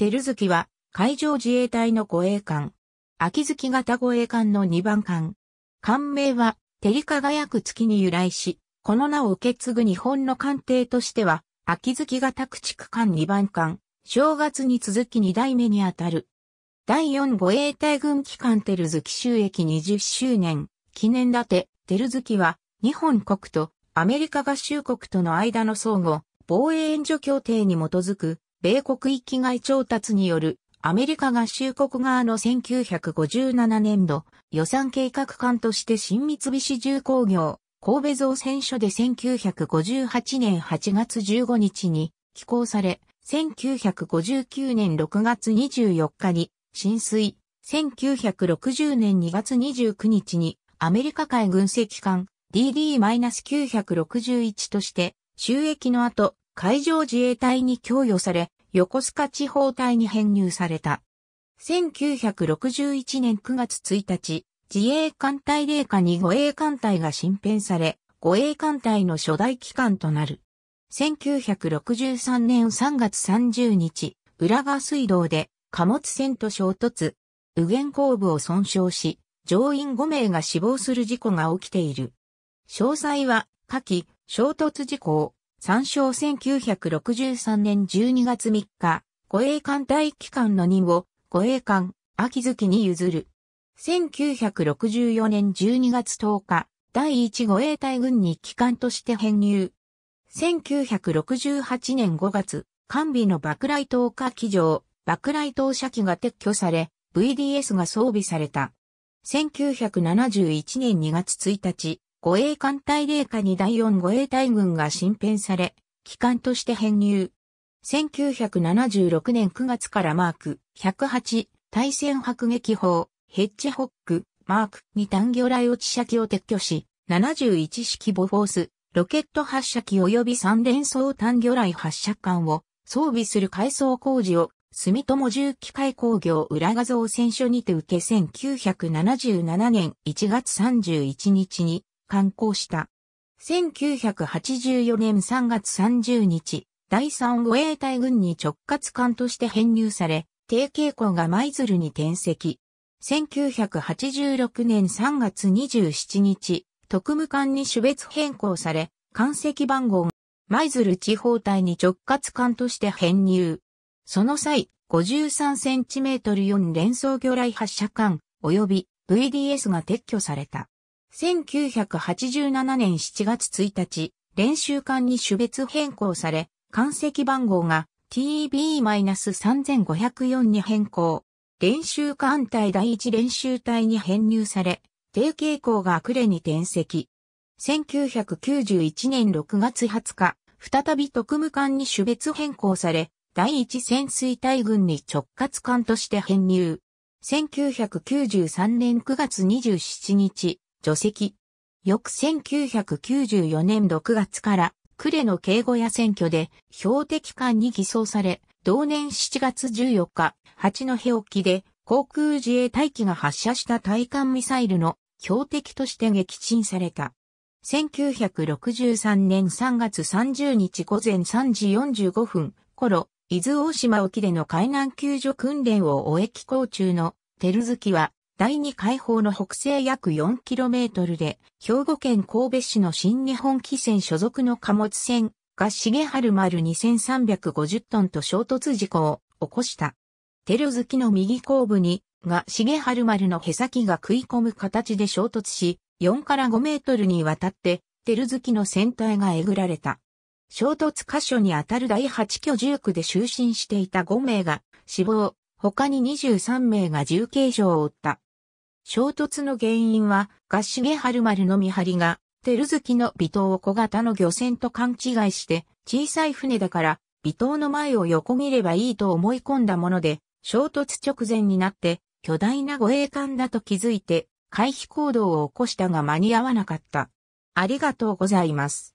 照月は海上自衛隊の護衛艦。秋月型護衛艦の2番艦。艦名は、照り輝く月に由来し、この名を受け継ぐ日本の艦艇としては、秋月型駆逐艦2番艦、正月に続き2代目にあたる。第4護衛隊軍機関照月収益20周年、記念立て、照月は、日本国とアメリカ合衆国との間の相互、防衛援助協定に基づく米国域外調達によるアメリカ合衆国側の1957年度予算計画官として新三菱重工業神戸造船所で1958年8月15日に寄港され、1959年6月24日に浸水、1960年2月29日にアメリカ海軍籍艦 DD-961 として収益の後海上自衛隊に供与され、横須賀地方隊に編入された。1961年9月1日、自衛艦隊霊下に護衛艦隊が新編され、護衛艦隊の初代機関となる。1963年3月30日、浦賀水道で貨物船と衝突、右舷後部を損傷し、乗員5名が死亡する事故が起きている。詳細は、下記、衝突事故を参照1963年12月3日、護衛艦第機関の任を護衛艦秋月に譲る。1964年12月10日、第1護衛隊軍に機関として編入。1968年5月、完備の爆雷投下機場、爆雷投射機が撤去され、VDS が装備された。1971年2月1日、護衛艦隊霊下に第四護衛隊軍が新編され、機関として編入。1976年9月からマーク108対戦迫撃砲ヘッジホックマーク2単魚雷落ち射機を撤去し、71式ボフォースロケット発射機及び3連装単魚雷発射艦を装備する改装工事を住友重機械工業裏画像選書にて受け1977年1月31日に刊行した。1984年3月30日、第三護衛隊軍に直轄艦として編入され、定慶校が舞鶴に転籍。1986年3月27日、特務艦に種別変更され、艦籍番号舞鶴地方隊に直轄艦として編入。その際、53cm4 連装魚雷発射艦、及び VDS が撤去された。1987年7月1日、練習艦に種別変更され、関籍番号が TB-3504 に変更。練習艦隊第一練習隊に編入され、低傾向が呉に転籍。1991年6月20日、再び特務艦に種別変更され、第一潜水隊軍に直轄艦として編入。1993年9月27日、除籍。翌1994年6月から呉の警護や選挙で標的艦に偽装され、同年7月14日、八戸沖で航空自衛隊機が発射した対艦ミサイルの標的として撃沈された。1963年3月30日午前3時45分頃、伊豆大島沖での海難救助訓練を終え寄港中の照月は第二海放の北西約 4km で、兵庫県神戸市の新日本汽船所属の貨物船が重春丸2350トンと衝突事故を起こした。テルズキの右後部に、が重春丸のへ先が食い込む形で衝突し、4から5メートルにわたって、テルズキの船体がえぐられた。衝突箇所にあたる第8巨住区で就寝していた5名が死亡、他に23名が重軽傷を負った。衝突の原因は、合ルマルの見張りが、照月の微糖を小型の漁船と勘違いして、小さい船だから、微糖の前を横切ればいいと思い込んだもので、衝突直前になって、巨大な護衛艦だと気づいて、回避行動を起こしたが間に合わなかった。ありがとうございます。